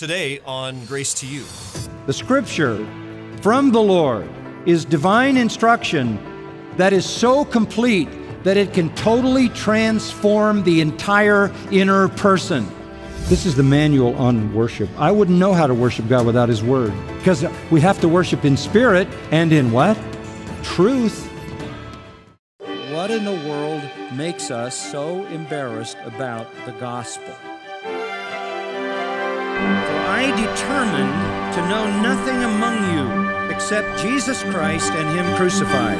Today on Grace to You. The scripture from the Lord is divine instruction that is so complete that it can totally transform the entire inner person. This is the manual on worship. I wouldn't know how to worship God without His Word because we have to worship in spirit and in what? Truth. What in the world makes us so embarrassed about the gospel? I determined to know nothing among you except Jesus Christ and Him crucified.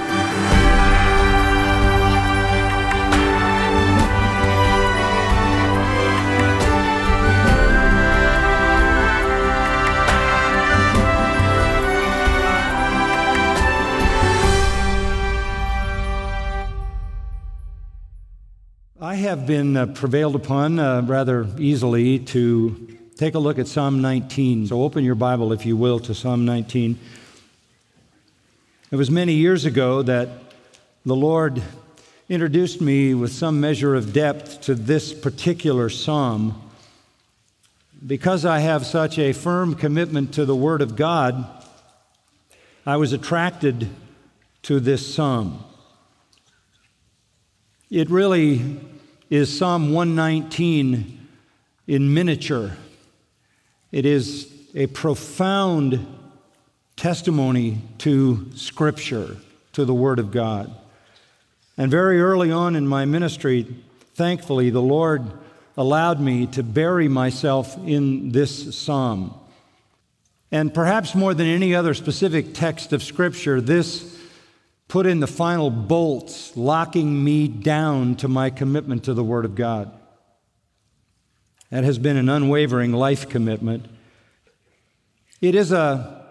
I have been uh, prevailed upon uh, rather easily to Take a look at Psalm 19. So open your Bible, if you will, to Psalm 19. It was many years ago that the Lord introduced me with some measure of depth to this particular psalm. Because I have such a firm commitment to the Word of God, I was attracted to this psalm. It really is Psalm 119 in miniature. It is a profound testimony to Scripture, to the Word of God. And very early on in my ministry, thankfully, the Lord allowed me to bury myself in this psalm. And perhaps more than any other specific text of Scripture, this put in the final bolts, locking me down to my commitment to the Word of God. That has been an unwavering life commitment. It is a,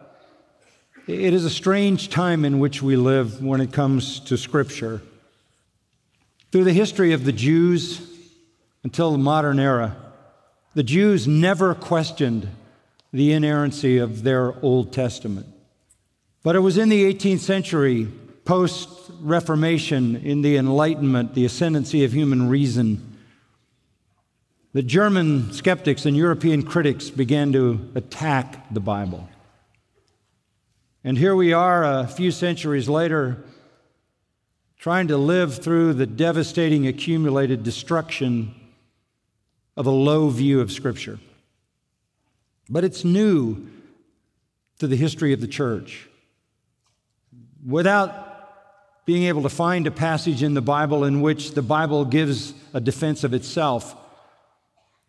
it is a strange time in which we live when it comes to Scripture. Through the history of the Jews until the modern era, the Jews never questioned the inerrancy of their Old Testament. But it was in the 18th century, post Reformation, in the Enlightenment, the ascendancy of human reason, the German skeptics and European critics began to attack the Bible. And here we are a few centuries later, trying to live through the devastating accumulated destruction of a low view of Scripture. But it's new to the history of the church. Without being able to find a passage in the Bible in which the Bible gives a defense of itself,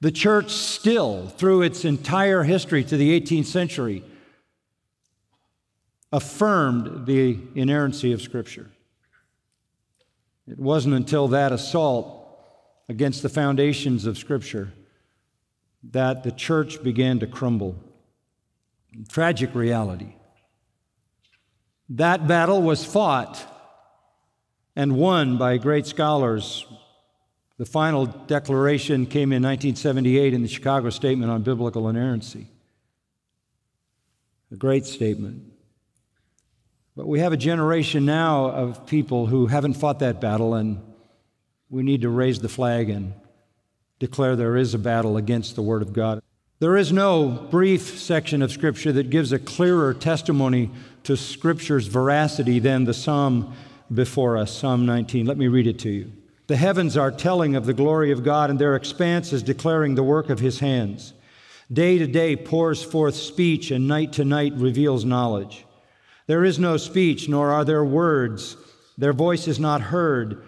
the church still, through its entire history to the 18th century, affirmed the inerrancy of Scripture. It wasn't until that assault against the foundations of Scripture that the church began to crumble. Tragic reality. That battle was fought and won by great scholars the final declaration came in 1978 in the Chicago Statement on Biblical Inerrancy. A great statement. But we have a generation now of people who haven't fought that battle, and we need to raise the flag and declare there is a battle against the Word of God. There is no brief section of Scripture that gives a clearer testimony to Scripture's veracity than the psalm before us, Psalm 19. Let me read it to you. The heavens are telling of the glory of God, and their expanse is declaring the work of his hands. Day to day pours forth speech, and night to night reveals knowledge. There is no speech, nor are there words. Their voice is not heard.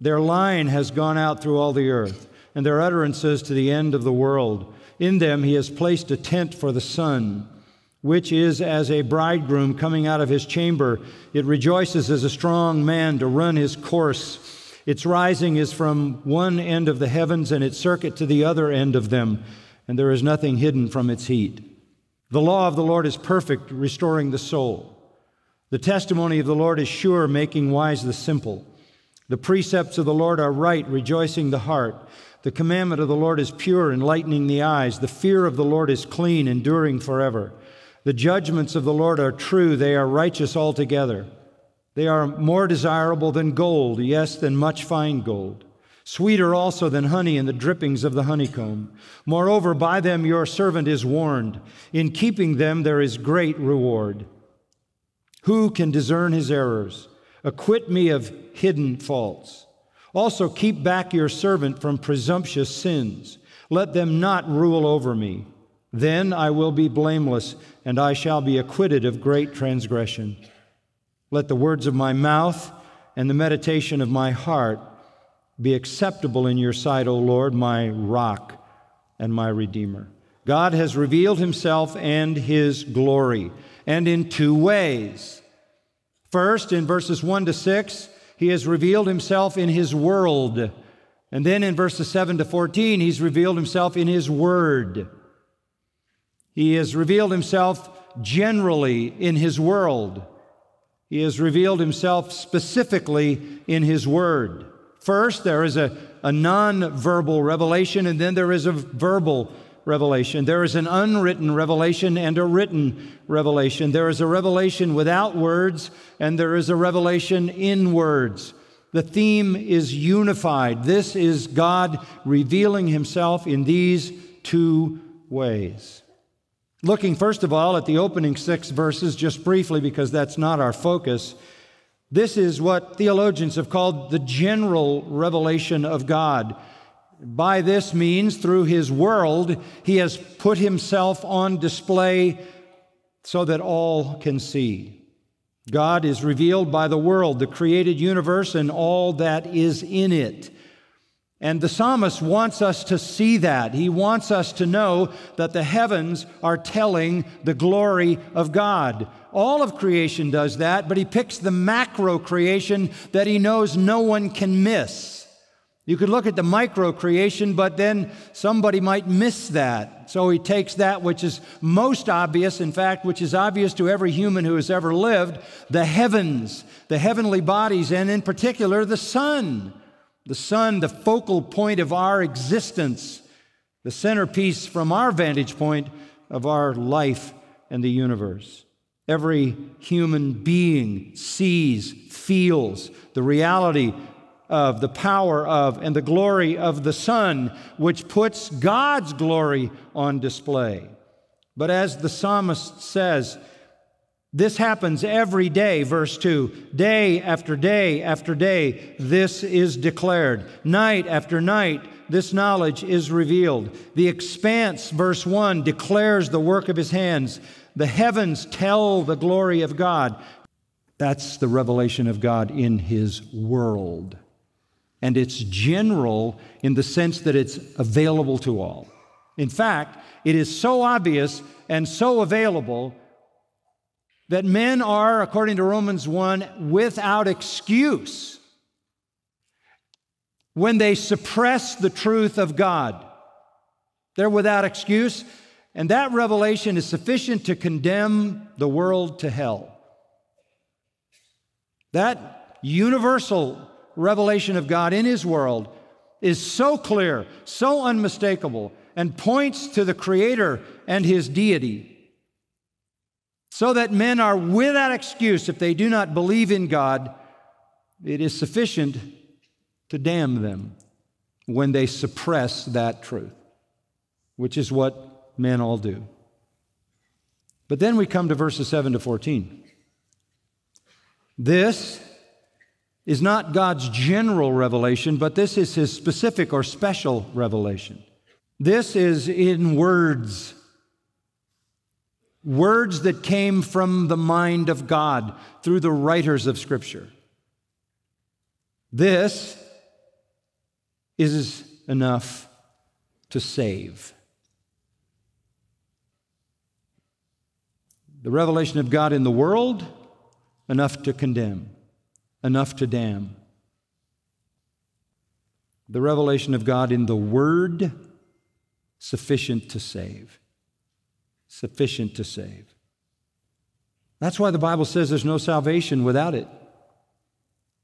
Their line has gone out through all the earth, and their utterances to the end of the world. In them he has placed a tent for the sun, which is as a bridegroom coming out of his chamber. It rejoices as a strong man to run his course. Its rising is from one end of the heavens and its circuit to the other end of them, and there is nothing hidden from its heat. The law of the Lord is perfect, restoring the soul. The testimony of the Lord is sure, making wise the simple. The precepts of the Lord are right, rejoicing the heart. The commandment of the Lord is pure, enlightening the eyes. The fear of the Lord is clean, enduring forever. The judgments of the Lord are true, they are righteous altogether. They are more desirable than gold, yes, than much fine gold. Sweeter also than honey and the drippings of the honeycomb. Moreover, by them your servant is warned. In keeping them there is great reward. Who can discern his errors? Acquit me of hidden faults. Also, keep back your servant from presumptuous sins. Let them not rule over me. Then I will be blameless, and I shall be acquitted of great transgression. Let the words of my mouth and the meditation of my heart be acceptable in your sight, O Lord, my rock and my redeemer. God has revealed himself and his glory, and in two ways. First, in verses 1 to 6, he has revealed himself in his world. And then in verses 7 to 14, he's revealed himself in his word. He has revealed himself generally in his world. He has revealed himself specifically in his word. First, there is a, a non verbal revelation, and then there is a verbal revelation. There is an unwritten revelation and a written revelation. There is a revelation without words, and there is a revelation in words. The theme is unified. This is God revealing himself in these two ways. Looking first of all at the opening six verses, just briefly, because that's not our focus, this is what theologians have called the general revelation of God. By this means, through his world, he has put himself on display so that all can see. God is revealed by the world, the created universe, and all that is in it. And the psalmist wants us to see that. He wants us to know that the heavens are telling the glory of God. All of creation does that, but he picks the macro creation that he knows no one can miss. You could look at the micro creation, but then somebody might miss that. So he takes that which is most obvious, in fact, which is obvious to every human who has ever lived the heavens, the heavenly bodies, and in particular the sun the sun, the focal point of our existence, the centerpiece from our vantage point of our life and the universe. Every human being sees, feels the reality of, the power of, and the glory of the sun, which puts God's glory on display. But as the psalmist says this happens every day, verse 2. Day after day after day, this is declared. Night after night, this knowledge is revealed. The expanse, verse 1, declares the work of his hands. The heavens tell the glory of God. That's the revelation of God in his world. And it's general in the sense that it's available to all. In fact, it is so obvious and so available that men are, according to Romans 1, without excuse when they suppress the truth of God. They're without excuse, and that revelation is sufficient to condemn the world to hell. That universal revelation of God in His world is so clear, so unmistakable, and points to the Creator and His deity so that men are without excuse if they do not believe in God, it is sufficient to damn them when they suppress that truth, which is what men all do. But then we come to verses 7 to 14. This is not God's general revelation, but this is his specific or special revelation. This is in words words that came from the mind of God through the writers of Scripture. This is enough to save. The revelation of God in the world, enough to condemn, enough to damn. The revelation of God in the Word, sufficient to save sufficient to save. That's why the Bible says there's no salvation without it.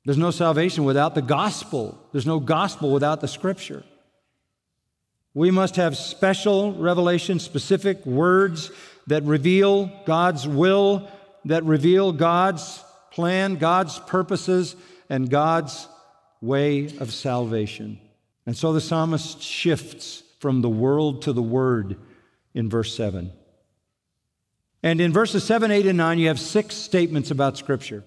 There's no salvation without the gospel. There's no gospel without the scripture. We must have special revelation, specific words that reveal God's will, that reveal God's plan, God's purposes, and God's way of salvation. And so the psalmist shifts from the world to the word in verse 7. And in verses 7, 8, and 9, you have six statements about Scripture.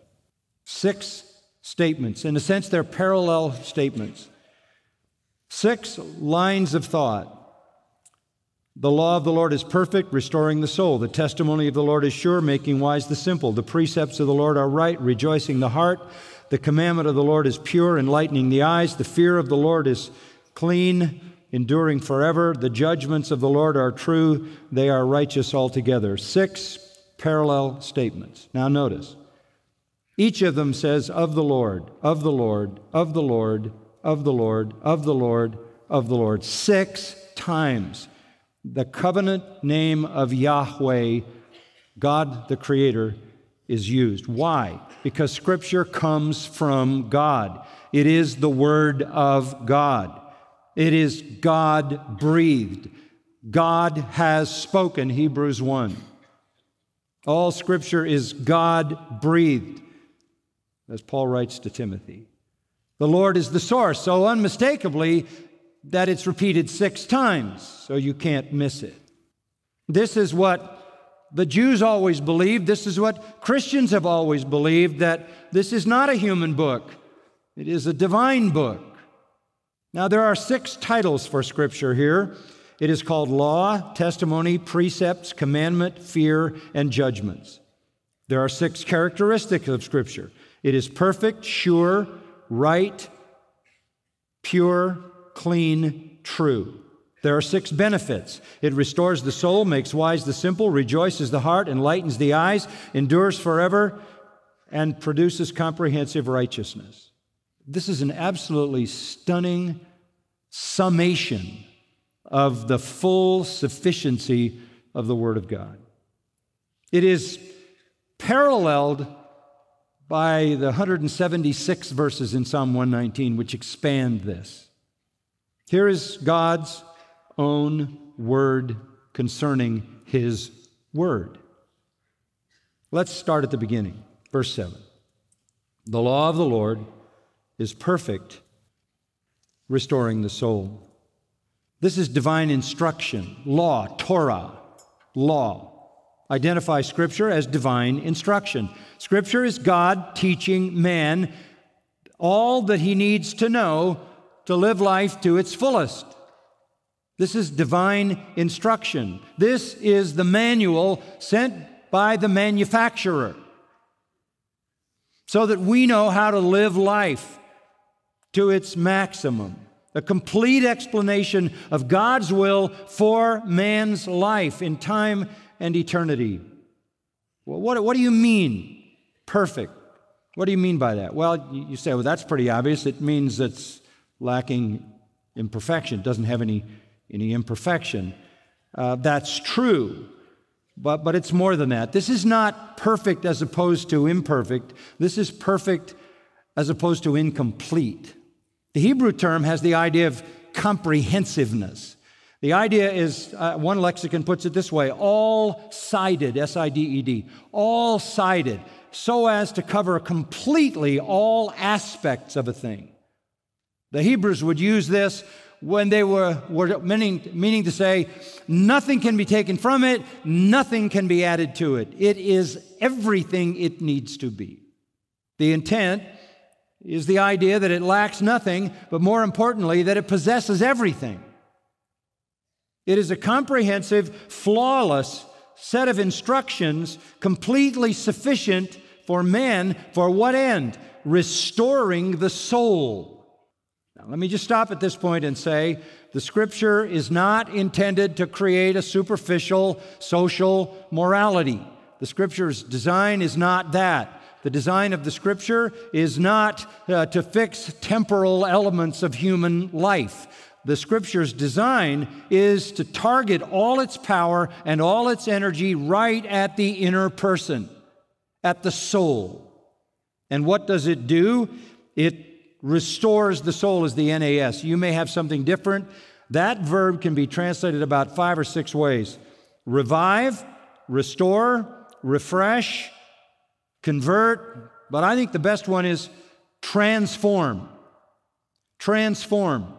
Six statements. In a sense, they're parallel statements. Six lines of thought. The law of the Lord is perfect, restoring the soul. The testimony of the Lord is sure, making wise the simple. The precepts of the Lord are right, rejoicing the heart. The commandment of the Lord is pure, enlightening the eyes. The fear of the Lord is clean, enduring forever. The judgments of the Lord are true, they are righteous altogether. Six parallel statements. Now, notice each of them says, Of the Lord, of the Lord, of the Lord, of the Lord, of the Lord, of the Lord. Six times the covenant name of Yahweh, God the Creator, is used. Why? Because Scripture comes from God, it is the Word of God. It is God breathed. God has spoken, Hebrews 1. All scripture is God breathed, as Paul writes to Timothy. The Lord is the source, so unmistakably that it's repeated six times, so you can't miss it. This is what the Jews always believed, this is what Christians have always believed that this is not a human book, it is a divine book. Now, there are six titles for Scripture here it is called law, testimony, precepts, commandment, fear, and judgments. There are six characteristics of Scripture it is perfect, sure, right, pure, clean, true. There are six benefits. It restores the soul, makes wise the simple, rejoices the heart, enlightens the eyes, endures forever, and produces comprehensive righteousness. This is an absolutely stunning summation of the full sufficiency of the Word of God. It is paralleled by the 176 verses in Psalm 119, which expand this. Here is God's own word concerning his word. Let's start at the beginning, verse 7. The law of the Lord is perfect, restoring the soul. This is divine instruction, law, Torah, law. Identify Scripture as divine instruction. Scripture is God teaching man all that he needs to know to live life to its fullest. This is divine instruction. This is the manual sent by the manufacturer so that we know how to live life to its maximum. A complete explanation of God's will for man's life in time and eternity. Well, what, what do you mean, perfect? What do you mean by that? Well, you say, well, that's pretty obvious. It means it's lacking imperfection, it doesn't have any, any imperfection. Uh, that's true, but, but it's more than that. This is not perfect as opposed to imperfect, this is perfect as opposed to incomplete. The Hebrew term has the idea of comprehensiveness. The idea is, uh, one lexicon puts it this way all sided, S I D E D, all sided, so as to cover completely all aspects of a thing. The Hebrews would use this when they were, were meaning, meaning to say, nothing can be taken from it, nothing can be added to it. It is everything it needs to be. The intent is the idea that it lacks nothing, but more importantly, that it possesses everything. It is a comprehensive, flawless set of instructions, completely sufficient for men for what end? Restoring the soul. Now, let me just stop at this point and say the scripture is not intended to create a superficial social morality. The scripture's design is not that. The design of the scripture is not uh, to fix temporal elements of human life. The scripture's design is to target all its power and all its energy right at the inner person, at the soul. And what does it do? It restores the soul, as the NAS. You may have something different. That verb can be translated about five or six ways revive, restore, refresh, convert, but I think the best one is transform. Transform.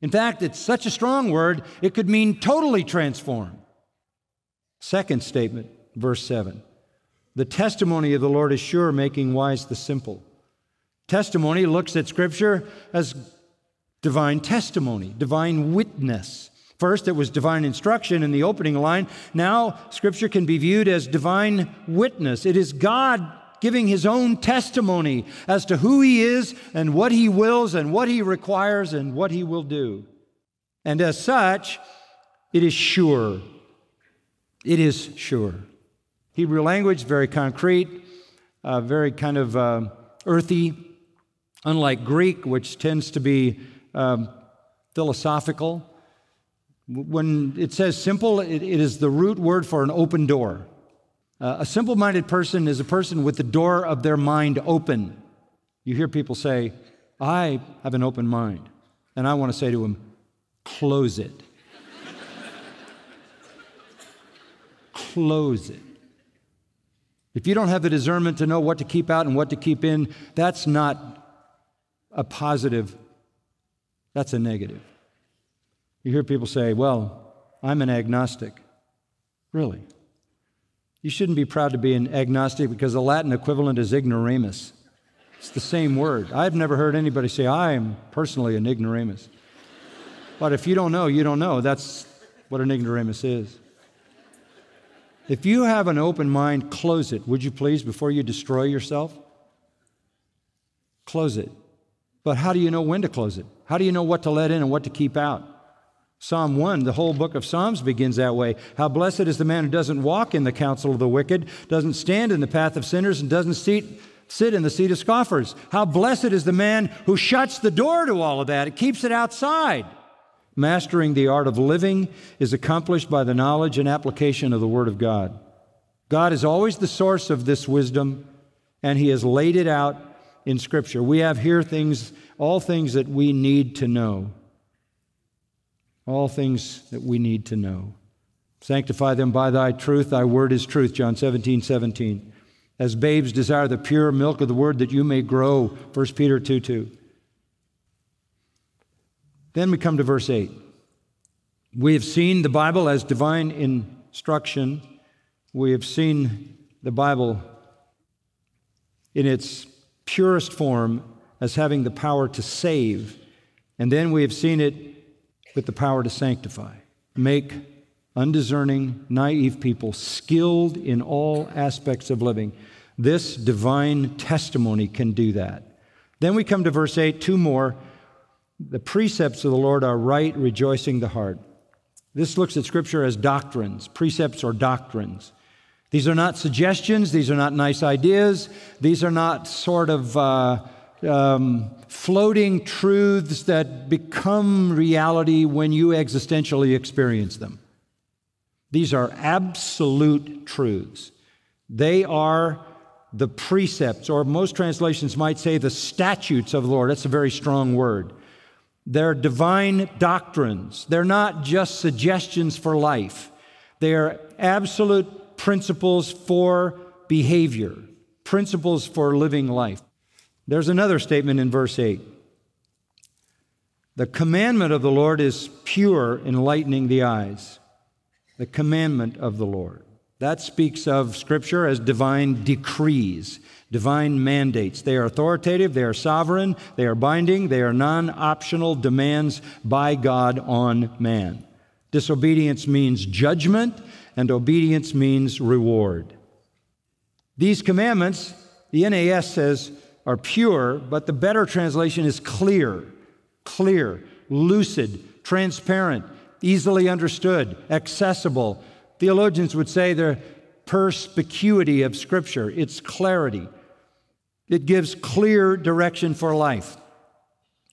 In fact, it's such a strong word, it could mean totally transform. Second statement, verse 7. The testimony of the Lord is sure, making wise the simple. Testimony looks at Scripture as divine testimony, divine witness. First, it was divine instruction in the opening line. Now, Scripture can be viewed as divine witness. It is God giving His own testimony as to who He is and what He wills and what He requires and what He will do. And as such, it is sure. It is sure. Hebrew language, very concrete, uh, very kind of uh, earthy, unlike Greek, which tends to be um, philosophical when it says simple, it, it is the root word for an open door. Uh, a simple minded person is a person with the door of their mind open. You hear people say, I have an open mind. And I want to say to them, close it. close it. If you don't have the discernment to know what to keep out and what to keep in, that's not a positive, that's a negative. You hear people say, Well, I'm an agnostic. Really? You shouldn't be proud to be an agnostic because the Latin equivalent is ignoramus. It's the same word. I've never heard anybody say, I am personally an ignoramus. But if you don't know, you don't know. That's what an ignoramus is. If you have an open mind, close it, would you please, before you destroy yourself? Close it. But how do you know when to close it? How do you know what to let in and what to keep out? Psalm 1, the whole book of Psalms begins that way. How blessed is the man who doesn't walk in the counsel of the wicked, doesn't stand in the path of sinners, and doesn't seat, sit in the seat of scoffers. How blessed is the man who shuts the door to all of that, it keeps it outside. Mastering the art of living is accomplished by the knowledge and application of the Word of God. God is always the source of this wisdom, and He has laid it out in Scripture. We have here things, all things that we need to know all things that we need to know. Sanctify them by thy truth, thy word is truth, John 17, 17. As babes desire the pure milk of the word that you may grow, 1 Peter 2, 2. Then we come to verse 8. We have seen the Bible as divine instruction. We have seen the Bible in its purest form as having the power to save. And then we have seen it with the power to sanctify, make undiscerning, naive people skilled in all aspects of living. This divine testimony can do that. Then we come to verse 8, two more. The precepts of the Lord are right, rejoicing the heart. This looks at Scripture as doctrines, precepts or doctrines. These are not suggestions, these are not nice ideas, these are not sort of uh, um, floating truths that become reality when you existentially experience them. These are absolute truths. They are the precepts, or most translations might say the statutes of the Lord. That's a very strong word. They're divine doctrines. They're not just suggestions for life, they are absolute principles for behavior, principles for living life. There's another statement in verse 8. The commandment of the Lord is pure, enlightening the eyes. The commandment of the Lord. That speaks of Scripture as divine decrees, divine mandates. They are authoritative, they are sovereign, they are binding, they are non optional demands by God on man. Disobedience means judgment, and obedience means reward. These commandments, the NAS says, are pure, but the better translation is clear, clear, lucid, transparent, easily understood, accessible. Theologians would say the perspicuity of Scripture, its clarity. It gives clear direction for life.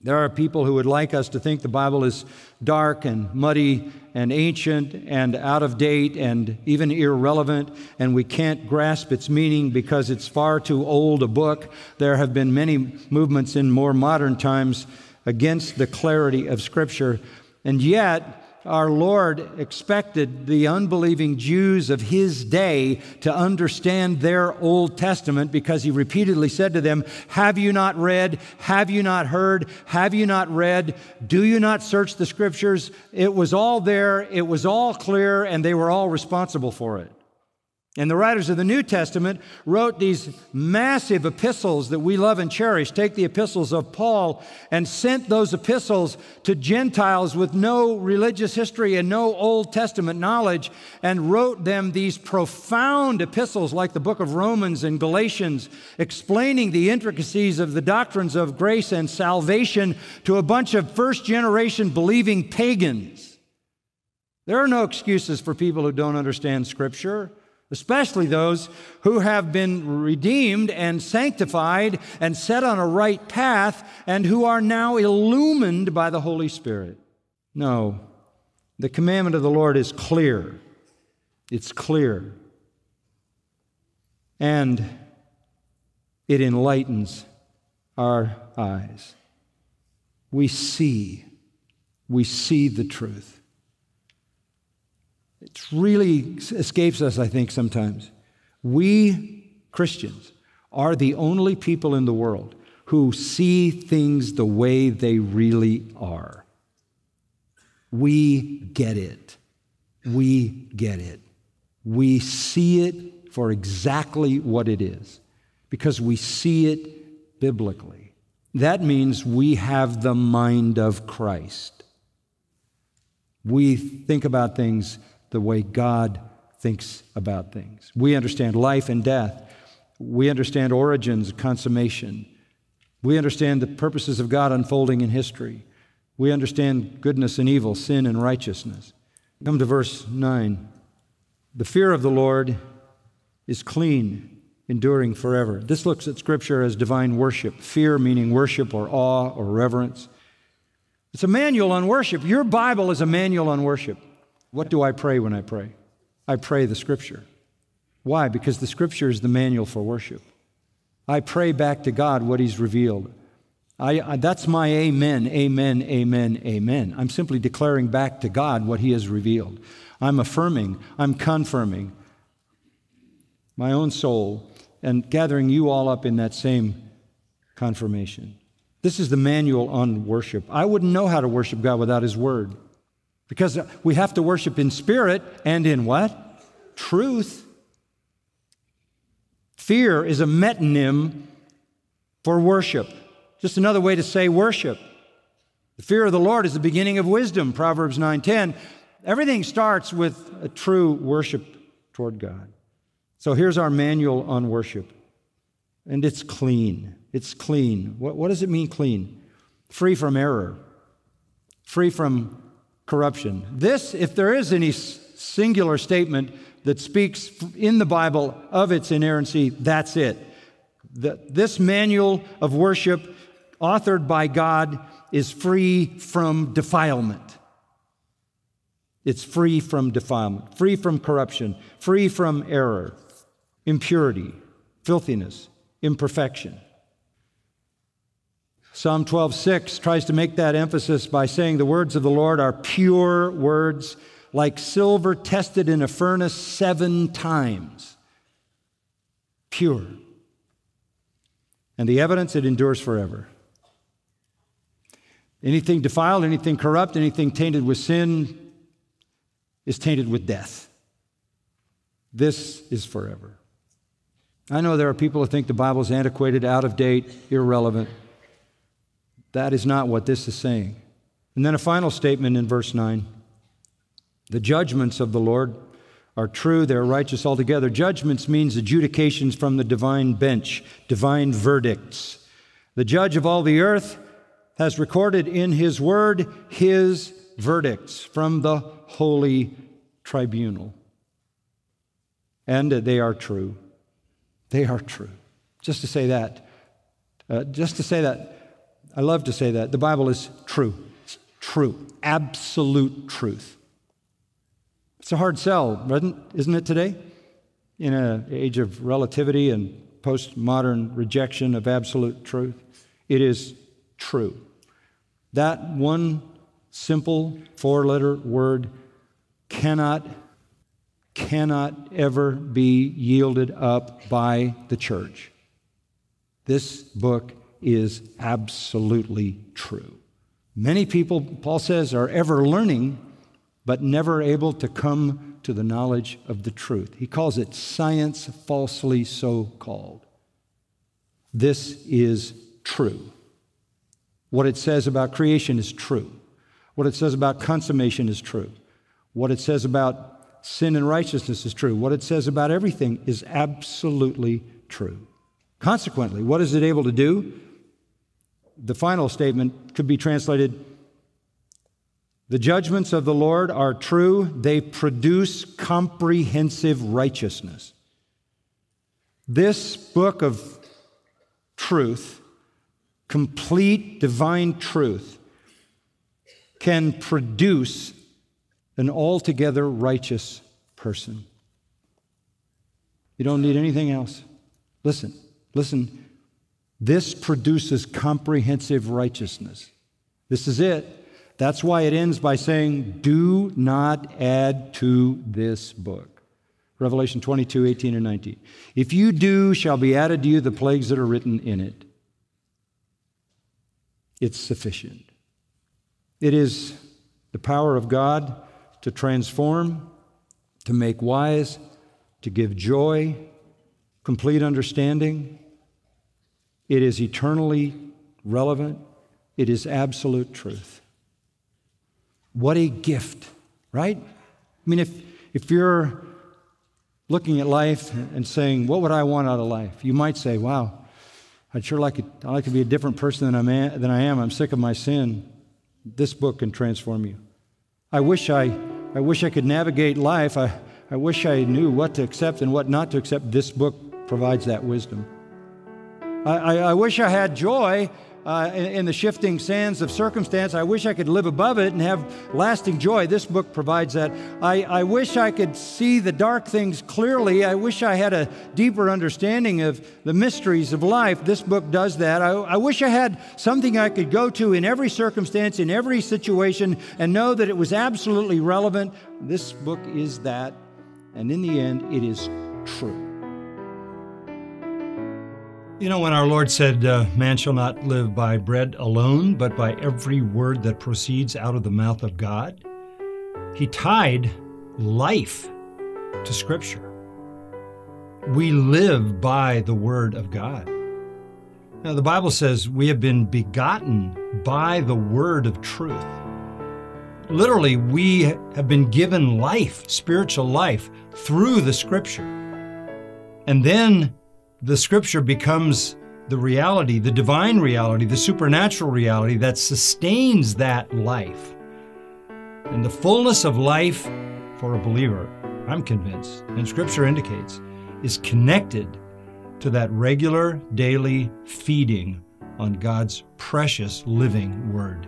There are people who would like us to think the Bible is dark and muddy and ancient and out of date and even irrelevant, and we can't grasp its meaning because it's far too old a book. There have been many movements in more modern times against the clarity of Scripture. And yet, our Lord expected the unbelieving Jews of his day to understand their Old Testament because he repeatedly said to them, Have you not read? Have you not heard? Have you not read? Do you not search the scriptures? It was all there, it was all clear, and they were all responsible for it. And the writers of the New Testament wrote these massive epistles that we love and cherish. Take the epistles of Paul and sent those epistles to Gentiles with no religious history and no Old Testament knowledge and wrote them these profound epistles like the book of Romans and Galatians, explaining the intricacies of the doctrines of grace and salvation to a bunch of first generation believing pagans. There are no excuses for people who don't understand Scripture especially those who have been redeemed and sanctified and set on a right path and who are now illumined by the Holy Spirit. No, the commandment of the Lord is clear. It's clear. And it enlightens our eyes. We see, we see the truth. It really escapes us, I think, sometimes. We Christians are the only people in the world who see things the way they really are. We get it. We get it. We see it for exactly what it is because we see it biblically. That means we have the mind of Christ. We think about things the way God thinks about things. We understand life and death. We understand origins, consummation. We understand the purposes of God unfolding in history. We understand goodness and evil, sin and righteousness. Come to verse 9. The fear of the Lord is clean, enduring forever. This looks at Scripture as divine worship, fear meaning worship or awe or reverence. It's a manual on worship. Your Bible is a manual on worship. What do I pray when I pray? I pray the scripture. Why? Because the scripture is the manual for worship. I pray back to God what He's revealed. I, I, that's my amen, amen, amen, amen. I'm simply declaring back to God what He has revealed. I'm affirming, I'm confirming my own soul and gathering you all up in that same confirmation. This is the manual on worship. I wouldn't know how to worship God without His Word. Because we have to worship in spirit and in what? Truth. Fear is a metonym for worship. Just another way to say worship. The fear of the Lord is the beginning of wisdom, Proverbs 9:10. Everything starts with a true worship toward God. So here's our manual on worship. And it's clean. It's clean. What, what does it mean, clean? Free from error, free from corruption. This, if there is any singular statement that speaks in the Bible of its inerrancy, that's it. The, this manual of worship, authored by God, is free from defilement. It's free from defilement, free from corruption, free from error, impurity, filthiness, imperfection. Psalm 12:6 tries to make that emphasis by saying the words of the Lord are pure words like silver tested in a furnace 7 times. Pure. And the evidence it endures forever. Anything defiled, anything corrupt, anything tainted with sin is tainted with death. This is forever. I know there are people who think the Bible is antiquated, out of date, irrelevant. That is not what this is saying. And then a final statement in verse 9 The judgments of the Lord are true, they're righteous altogether. Judgments means adjudications from the divine bench, divine verdicts. The judge of all the earth has recorded in his word his verdicts from the holy tribunal. And they are true. They are true. Just to say that, uh, just to say that, I love to say that. The Bible is true. It's true. Absolute truth. It's a hard sell, isn't it today? In an age of relativity and postmodern rejection of absolute truth, it is true. That one simple four letter word cannot cannot ever be yielded up by the church. This book is absolutely true. Many people, Paul says, are ever learning, but never able to come to the knowledge of the truth. He calls it science falsely so called. This is true. What it says about creation is true. What it says about consummation is true. What it says about sin and righteousness is true. What it says about everything is absolutely true. Consequently, what is it able to do? the final statement could be translated The judgments of the Lord are true, they produce comprehensive righteousness. This book of truth, complete divine truth, can produce an altogether righteous person. You don't need anything else. Listen, listen this produces comprehensive righteousness. This is it. That's why it ends by saying, Do not add to this book. Revelation 22, 18, and 19. If you do, shall be added to you the plagues that are written in it. It's sufficient. It is the power of God to transform, to make wise, to give joy, complete understanding, it is eternally relevant. It is absolute truth. What a gift, right? I mean, if, if you're looking at life and saying, What would I want out of life? you might say, Wow, I'd sure like, it, I'd like to be a different person than, I'm a, than I am. I'm sick of my sin. This book can transform you. I wish I, I, wish I could navigate life. I, I wish I knew what to accept and what not to accept. This book provides that wisdom. I, I, wish I had joy uh, in, in the shifting sands of circumstance. I wish I could live above it and have lasting joy. This book provides that. I, I wish I could see the dark things clearly. I wish I had a deeper understanding of the mysteries of life. This book does that. I, I wish I had something I could go to in every circumstance, in every situation, and know that it was absolutely relevant. This book is that. And in the end, it is true. You know, when our Lord said, uh, Man shall not live by bread alone, but by every word that proceeds out of the mouth of God, he tied life to Scripture. We live by the Word of God. Now, the Bible says we have been begotten by the Word of truth. Literally, we have been given life, spiritual life, through the Scripture. And then the scripture becomes the reality, the divine reality, the supernatural reality that sustains that life. And the fullness of life for a believer, I'm convinced, and scripture indicates, is connected to that regular daily feeding on God's precious living word.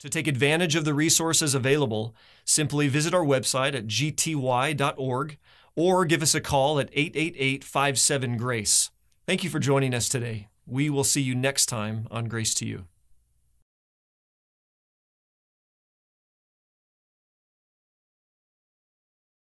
To take advantage of the resources available, simply visit our website at gty.org or give us a call at 888 57 Grace. Thank you for joining us today. We will see you next time on Grace to You.